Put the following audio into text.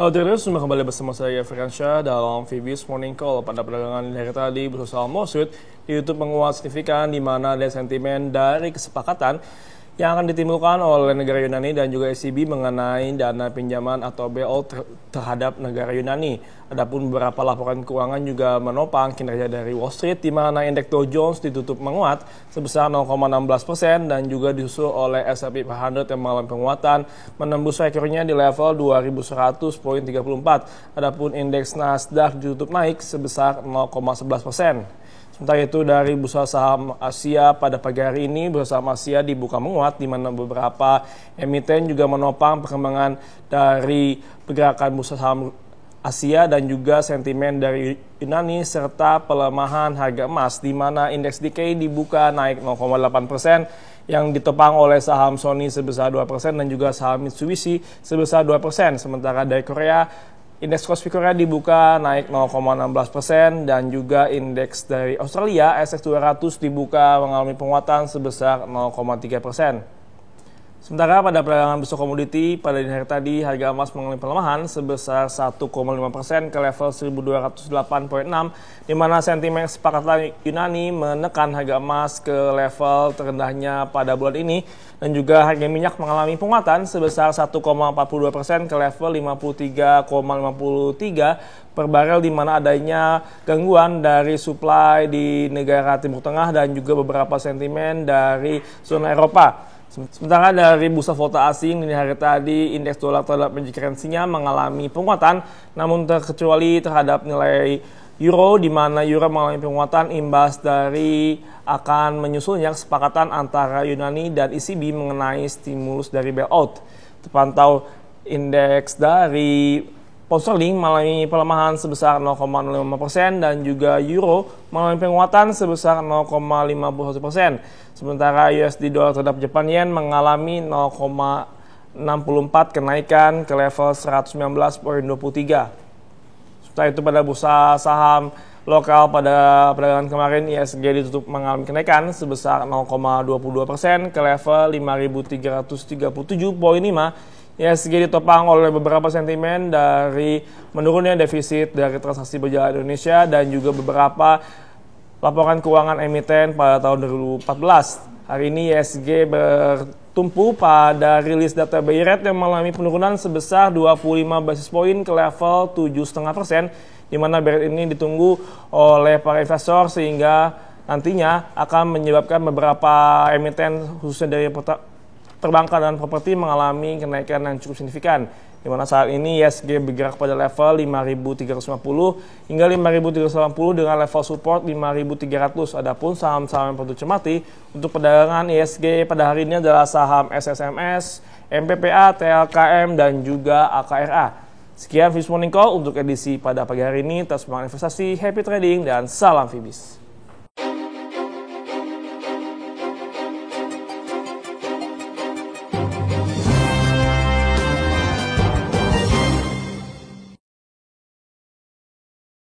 Halo traders, semuanya kembali bersama saya Firansyah dalam VBS Morning Call. Pada perdagangan hari tadi, berusaha saham di YouTube menguat signifikan di mana ada sentimen dari kesepakatan yang akan ditimbulkan oleh negara Yunani dan juga ECB mengenai dana pinjaman atau BOL terhadap negara Yunani. Adapun beberapa laporan keuangan juga menopang kinerja dari Wall Street di mana indeks Dow Jones ditutup menguat sebesar 0,16 persen dan juga disusul oleh S&P 500 yang mengalami penguatan menembus rekornya di level 2100.34. Adapun indeks Nasdaq ditutup naik sebesar 0,11 persen entah itu dari Bursa Saham Asia pada pagi hari ini Bursa Saham Asia dibuka menguat di mana beberapa emiten juga menopang perkembangan dari pergerakan Bursa Saham Asia dan juga sentimen dari Yunani serta pelemahan harga emas di mana indeks DKI dibuka naik 0,8 persen yang ditopang oleh saham Sony sebesar 2% dan juga saham Mitsubishi sebesar 2%. Sementara dari Korea Indeks Kospi Korea dibuka naik 0,16 persen dan juga indeks dari Australia, ASX 200 dibuka mengalami penguatan sebesar 0,3 persen. Sementara pada perdagangan besok komoditi, pada dini hari tadi harga emas mengalami pelemahan sebesar 1,5 persen ke level 1208.6, di mana sentimen kesepakatan Yunani menekan harga emas ke level terendahnya pada bulan ini, dan juga harga minyak mengalami penguatan sebesar 1,42 persen ke level 53,53 per barel di mana adanya gangguan dari suplai di negara Timur Tengah dan juga beberapa sentimen dari zona Eropa. Sementara dari bursa valuta asing di hari tadi, indeks dolar terhadap major currency mengalami penguatan, namun terkecuali terhadap nilai euro, di mana euro mengalami penguatan imbas dari akan menyusulnya kesepakatan antara Yunani dan ECB mengenai stimulus dari bailout. Terpantau indeks dari Pound sterling mengalami pelemahan sebesar 0,05% dan juga euro mengalami penguatan sebesar 0,51%. Sementara USD dolar terhadap Jepang yen mengalami 0,64 kenaikan ke level 119.23. Setelah itu pada bursa saham lokal pada perdagangan kemarin ISG ditutup mengalami kenaikan sebesar 0,22% ke level 5.337.5 Ya, ISG ditopang oleh beberapa sentimen dari menurunnya defisit dari transaksi berjalan Indonesia dan juga beberapa laporan keuangan emiten pada tahun 2014. Hari ini ISG e bertumpu pada rilis data BI rate yang mengalami penurunan sebesar 25 basis poin ke level 7,5 persen, di mana BI ini ditunggu oleh para investor sehingga nantinya akan menyebabkan beberapa emiten khususnya dari perbankan dan properti mengalami kenaikan yang cukup signifikan di mana saat ini ISG e bergerak pada level 5.350 hingga 5.380 dengan level support 5.300. Adapun saham-saham yang perlu cermati untuk perdagangan ISG e pada hari ini adalah saham SSMS, MPPA, TLKM, dan juga AKRA. Sekian Fish Morning Call untuk edisi pada pagi hari ini. Terus semangat investasi, happy trading, dan salam Fibis.